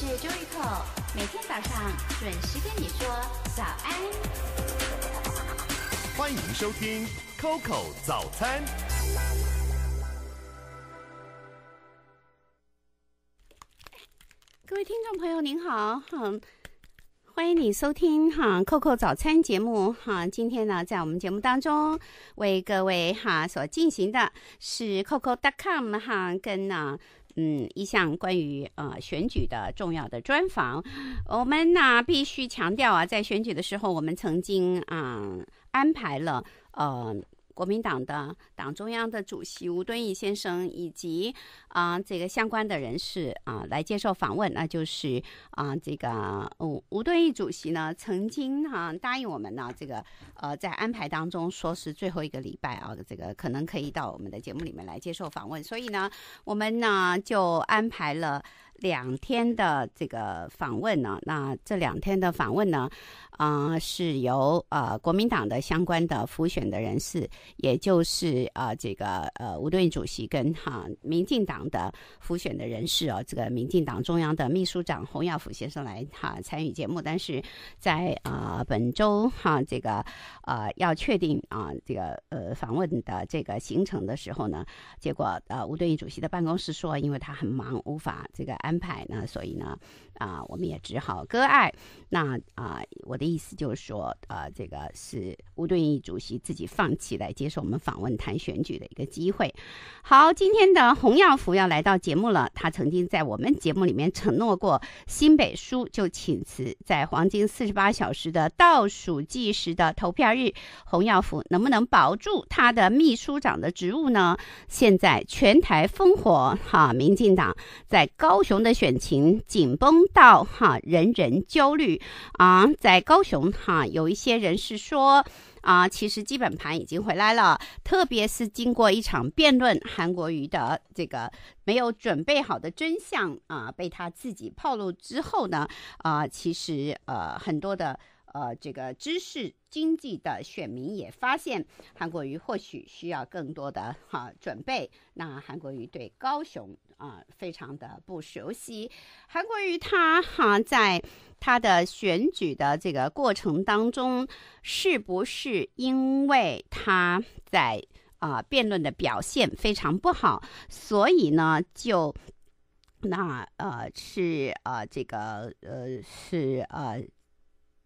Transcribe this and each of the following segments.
是周 c o 每天早上准时跟你说早安。欢迎收听《Coco 早餐》。各位听众朋友，您好，欢迎你收听哈《Coco 早餐》节目哈。今天呢，在我们节目当中为各位哈所进行的是 Coco.com 哈跟呢。嗯，一项关于呃选举的重要的专访，我们呢必须强调啊，在选举的时候，我们曾经啊安排了呃。国民党的党中央的主席吴敦义先生以及啊这个相关的人士啊来接受访问，那就是啊这个吴吴敦义主席呢曾经哈答应我们呢这个呃在安排当中说是最后一个礼拜啊这个可能可以到我们的节目里面来接受访问，所以呢我们呢就安排了。两天的这个访问呢，那这两天的访问呢，啊，是由啊国民党的相关的辅选的人士，也就是啊这个呃吴敦义主席跟哈民进党的辅选的人士哦，这个民进党中央的秘书长洪耀甫先生来哈参与节目。但是，在啊本周哈这个呃要确定啊这个呃访问的这个行程的时候呢，结果呃吴敦义主席的办公室说，因为他很忙，无法这个。安排呢，所以呢，啊，我们也只好割爱。那啊，我的意思就是说，呃，这个是吴敦义主席自己放弃来接受我们访问谈选举的一个机会。好，今天的洪耀福要来到节目了。他曾经在我们节目里面承诺过，新北书就请辞，在黄金四十八小时的倒数计时的投票日，洪耀福能不能保住他的秘书长的职务呢？现在全台烽火，哈，民进党在高雄。的选情紧绷到哈，人人焦虑啊！在高雄哈，有一些人是说啊，其实基本盘已经回来了，特别是经过一场辩论，韩国瑜的这个没有准备好的真相啊，被他自己暴露之后呢，啊，其实呃，很多的呃，这个知识经济的选民也发现，韩国瑜或许需要更多的哈准备。那韩国瑜对高雄。啊，非常的不熟悉。韩国瑜他哈，在他的选举的这个过程当中，是不是因为他在啊辩论的表现非常不好，所以呢，就那呃是呃这个呃是呃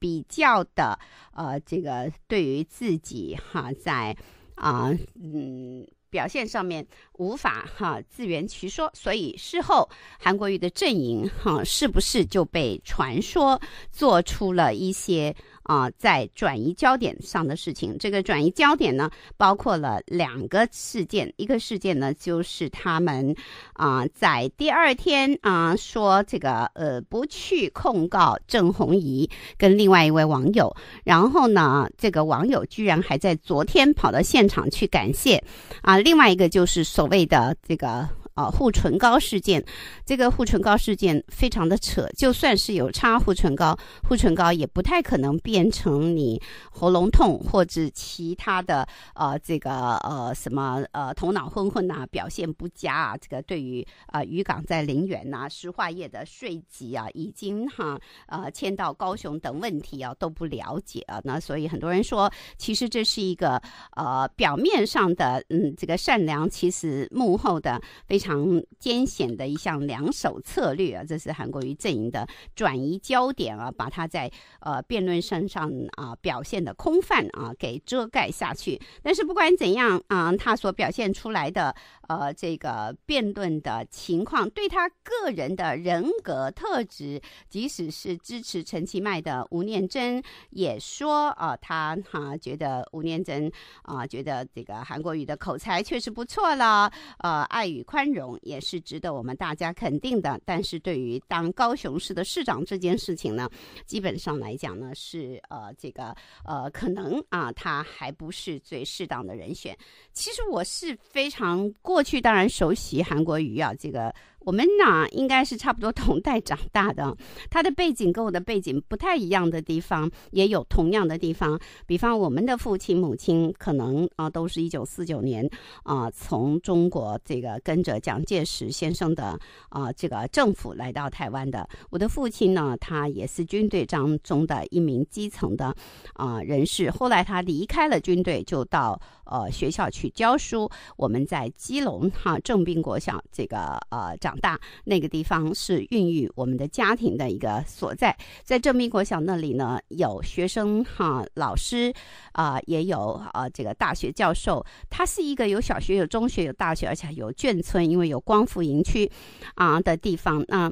比较的呃这个对于自己哈在啊嗯。表现上面无法哈自圆其说，所以事后韩国瑜的阵营哈是不是就被传说做出了一些？啊，在转移焦点上的事情，这个转移焦点呢，包括了两个事件，一个事件呢，就是他们啊，在第二天啊说这个呃不去控告郑红怡跟另外一位网友，然后呢，这个网友居然还在昨天跑到现场去感谢，啊，另外一个就是所谓的这个。啊，护唇膏事件，这个护唇膏事件非常的扯。就算是有擦护唇膏，护唇膏也不太可能变成你喉咙痛或者其他的呃，这个呃什么呃头脑昏昏呐，表现不佳啊。这个对于啊渔港在陵园呐，石化业的税基啊，已经哈呃迁到高雄等问题啊都不了解啊。那所以很多人说，其实这是一个呃表面上的嗯这个善良，其实幕后的非常。常艰险的一项两手策略啊，这是韩国瑜阵营的转移焦点啊，把他在呃辩论身上啊表现的空泛啊给遮盖下去。但是不管怎样啊，他所表现出来的呃这个辩论的情况，对他个人的人格特质，即使是支持陈其迈的吴念真也说啊，他哈觉得吴念真啊觉得这个韩国瑜的口才确实不错了，呃爱与宽。容。也是值得我们大家肯定的，但是对于当高雄市的市长这件事情呢，基本上来讲呢是呃这个呃可能啊他还不是最适当的人选。其实我是非常过去当然熟悉韩国瑜啊这个。我们呢，应该是差不多同代长大的。他的背景跟我的背景不太一样的地方，也有同样的地方。比方，我们的父亲母亲可能啊，都是一九四九年啊，从中国这个跟着蒋介石先生的啊这个政府来到台湾的。我的父亲呢，他也是军队当中的一名基层的啊人士。后来他离开了军队，就到呃学校去教书。我们在基隆哈正兵国小这个呃长。大那个地方是孕育我们的家庭的一个所在，在郑明国小那里呢，有学生哈，老师，啊也有啊这个大学教授，它是一个有小学有中学有大学，而且有眷村，因为有光复营区，啊的地方啊。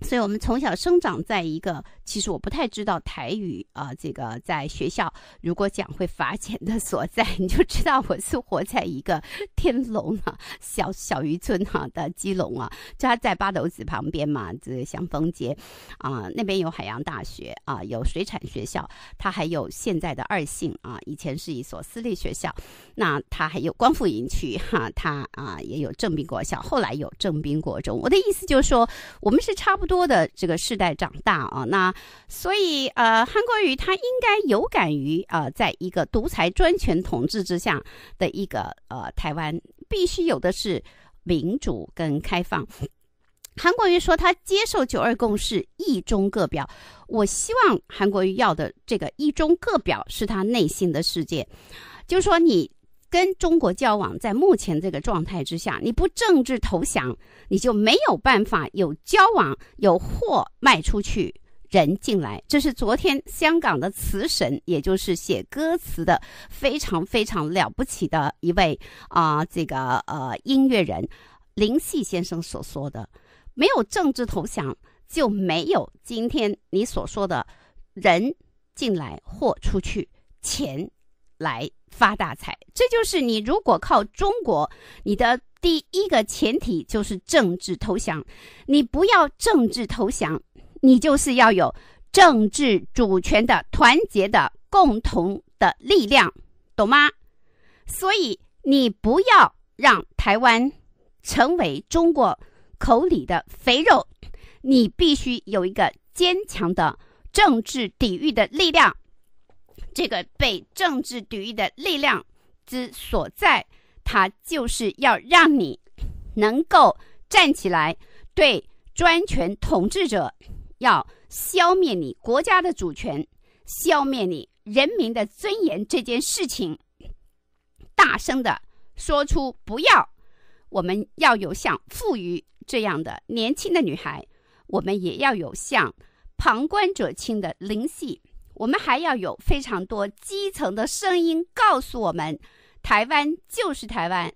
所以，我们从小生长在一个，其实我不太知道台语啊，这个在学校如果讲会罚钱的所在，你就知道我是活在一个天龙啊，小小渔村哈的基隆啊，就它在八斗子旁边嘛，这祥丰街啊，那边有海洋大学啊，有水产学校，它还有现在的二信啊，以前是一所私立学校，那它还有光复营区哈，它啊也有正兵国小，后来有正兵国中。我的意思就是说，我们是差不。多的这个世代长大啊，那所以呃，韩国瑜他应该有感于啊，在一个独裁专权统治之下的一个呃台湾，必须有的是民主跟开放。韩国瑜说他接受九二共识一中各表，我希望韩国瑜要的这个一中各表是他内心的世界，就说你。跟中国交往，在目前这个状态之下，你不政治投降，你就没有办法有交往、有货卖出去、人进来。这是昨天香港的词神，也就是写歌词的非常非常了不起的一位啊，这个呃音乐人林夕先生所说的：没有政治投降，就没有今天你所说的人进来、货出去、钱来。发大财，这就是你如果靠中国，你的第一个前提就是政治投降。你不要政治投降，你就是要有政治主权的、团结的、共同的力量，懂吗？所以你不要让台湾成为中国口里的肥肉，你必须有一个坚强的政治抵御的力量。这个被政治抵御的力量之所在，它就是要让你能够站起来，对专权统治者要消灭你国家的主权，消灭你人民的尊严这件事情，大声的说出不要。我们要有像富余这样的年轻的女孩，我们也要有像旁观者清的灵性。我们还要有非常多基层的声音告诉我们，台湾就是台湾。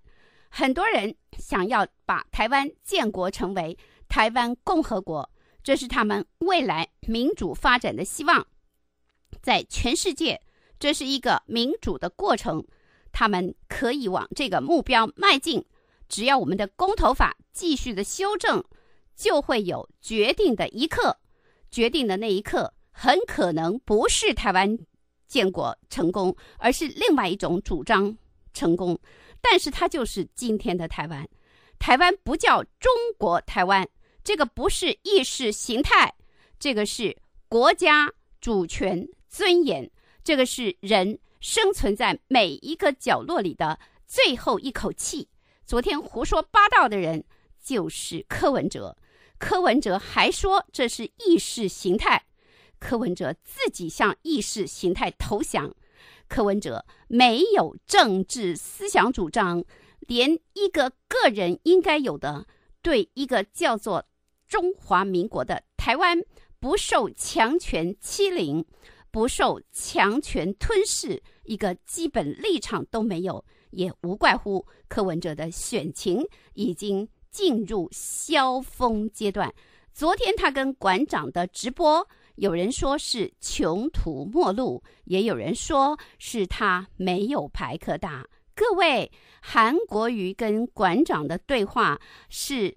很多人想要把台湾建国成为台湾共和国，这是他们未来民主发展的希望。在全世界，这是一个民主的过程，他们可以往这个目标迈进。只要我们的公投法继续的修正，就会有决定的一刻，决定的那一刻。很可能不是台湾建国成功，而是另外一种主张成功。但是它就是今天的台湾，台湾不叫中国台湾，这个不是意识形态，这个是国家主权尊严，这个是人生存在每一个角落里的最后一口气。昨天胡说八道的人就是柯文哲，柯文哲还说这是意识形态。柯文哲自己向意识形态投降，柯文哲没有政治思想主张，连一个个人应该有的对一个叫做中华民国的台湾不受强权欺凌、不受强权吞噬一个基本立场都没有，也无怪乎柯文哲的选情已经进入萧峰阶段。昨天他跟馆长的直播。有人说是穷途末路，也有人说是他没有牌可打。各位，韩国瑜跟馆长的对话是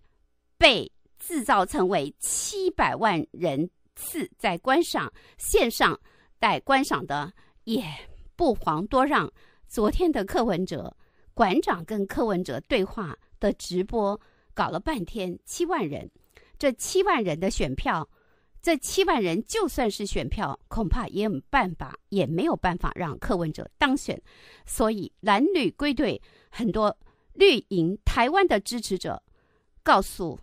被制造成为七百万人次在观赏，线上待观赏的也不遑多让。昨天的柯文哲馆长跟柯文哲对话的直播搞了半天七万人，这七万人的选票。这七万人就算是选票，恐怕也有办法，也没有办法让柯文哲当选。所以蓝绿归队，很多绿营台湾的支持者告诉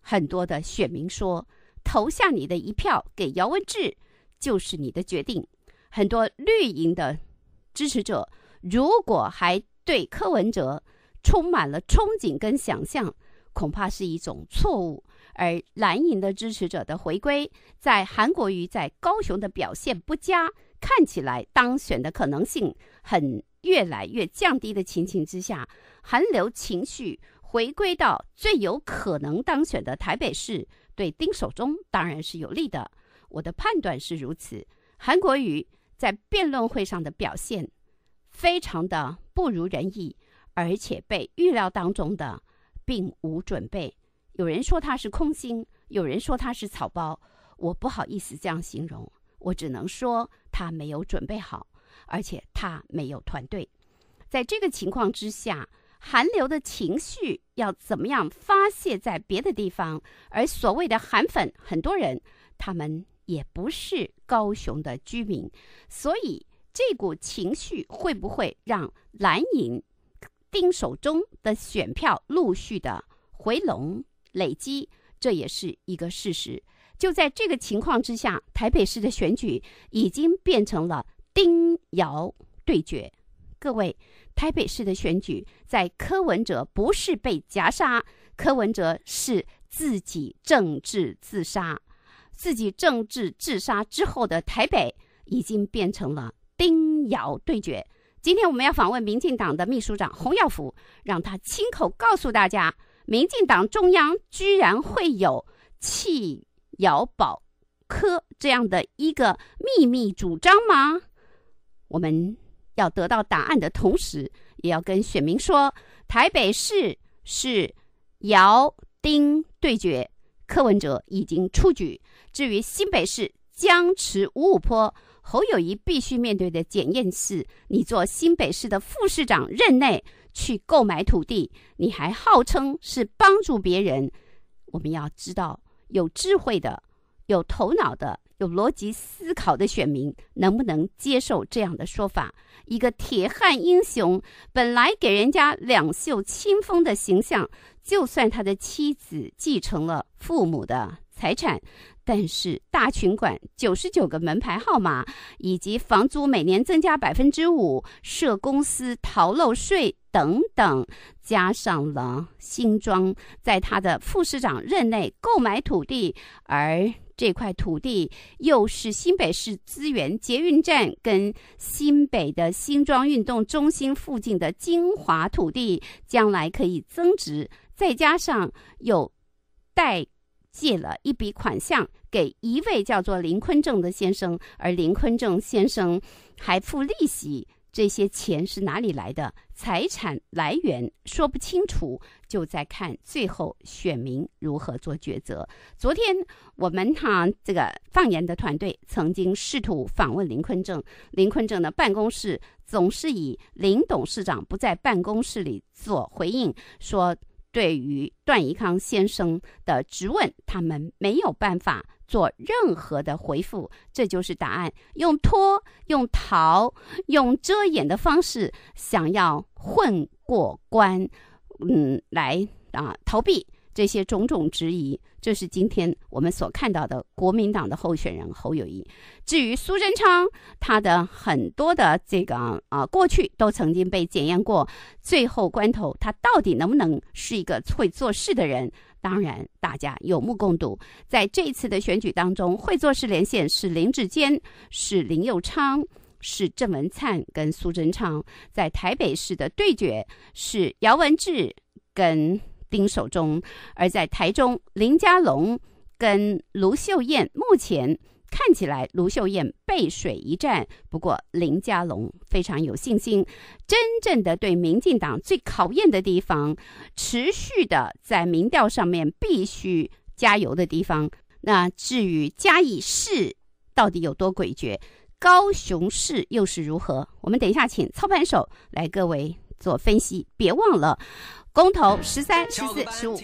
很多的选民说：“投下你的一票给姚文智，就是你的决定。”很多绿营的支持者如果还对柯文哲充满了憧憬跟想象。恐怕是一种错误，而蓝营的支持者的回归，在韩国瑜在高雄的表现不佳，看起来当选的可能性很越来越降低的情形之下，韩流情绪回归到最有可能当选的台北市，对丁守中当然是有利的。我的判断是如此。韩国瑜在辩论会上的表现非常的不如人意，而且被预料当中的。并无准备，有人说他是空心，有人说他是草包，我不好意思这样形容，我只能说他没有准备好，而且他没有团队。在这个情况之下，韩流的情绪要怎么样发泄在别的地方？而所谓的韩粉，很多人他们也不是高雄的居民，所以这股情绪会不会让蓝营？丁手中的选票陆续的回笼累积，这也是一个事实。就在这个情况之下，台北市的选举已经变成了丁姚对决。各位，台北市的选举在柯文哲不是被夹杀，柯文哲是自己政治自杀。自己政治自杀之后的台北已经变成了丁姚对决。今天我们要访问民进党的秘书长洪耀福，让他亲口告诉大家，民进党中央居然会有弃姚保科这样的一个秘密主张吗？我们要得到答案的同时，也要跟选民说，台北市是姚丁对决，柯文哲已经出局。至于新北市僵持五五坡。侯友谊必须面对的检验是：你做新北市的副市长任内去购买土地，你还号称是帮助别人。我们要知道，有智慧的、有头脑的、有逻辑思考的选民，能不能接受这样的说法？一个铁汉英雄，本来给人家两袖清风的形象，就算他的妻子继承了父母的。财产，但是大群馆九十九个门牌号码以及房租每年增加百分之五，设公司逃漏税等等，加上了新庄，在他的副市长任内购买土地，而这块土地又是新北市资源捷运站跟新北的新庄运动中心附近的精华土地，将来可以增值，再加上有带借了一笔款项给一位叫做林坤正的先生，而林坤正先生还付利息。这些钱是哪里来的？财产来源说不清楚，就在看最后选民如何做抉择。昨天我们哈这个放言的团队曾经试图访问林坤正，林坤正的办公室总是以林董事长不在办公室里做回应，说。对于段宜康先生的质问，他们没有办法做任何的回复，这就是答案。用拖、用逃、用遮掩的方式，想要混过关，嗯，来啊逃避这些种种质疑。这是今天我们所看到的国民党的候选人侯友谊。至于苏贞昌，他的很多的这个啊过去都曾经被检验过。最后关头，他到底能不能是一个会做事的人？当然，大家有目共睹。在这一次的选举当中，会做事连线是林志坚，是林佑昌，是郑文灿跟苏贞昌在台北市的对决，是姚文智跟。丁手中，而在台中，林佳龙跟卢秀燕目前看起来，卢秀燕背水一战。不过，林佳龙非常有信心。真正的对民进党最考验的地方，持续的在民调上面必须加油的地方。那至于嘉义市到底有多诡谲，高雄市又是如何？我们等一下请操盘手来各位做分析。别忘了。公投十三、十四、十五。